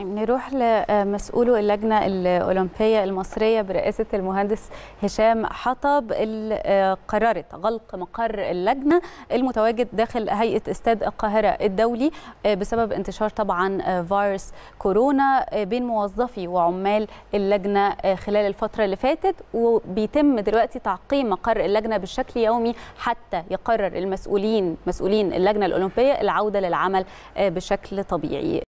يعني نروح لمسؤول آه، اللجنة الأولمبية المصرية برئاسة المهندس هشام حطب اللي آه، قررت غلق مقر اللجنة المتواجد داخل هيئة استاد القاهرة الدولي آه، بسبب انتشار طبعا فيروس كورونا بين موظفي وعمال اللجنة خلال الفترة اللي فاتت وبيتم دلوقتي تعقيم مقر اللجنة بشكل يومي حتى يقرر المسؤولين مسؤولين اللجنة الأولمبية العودة للعمل بشكل طبيعي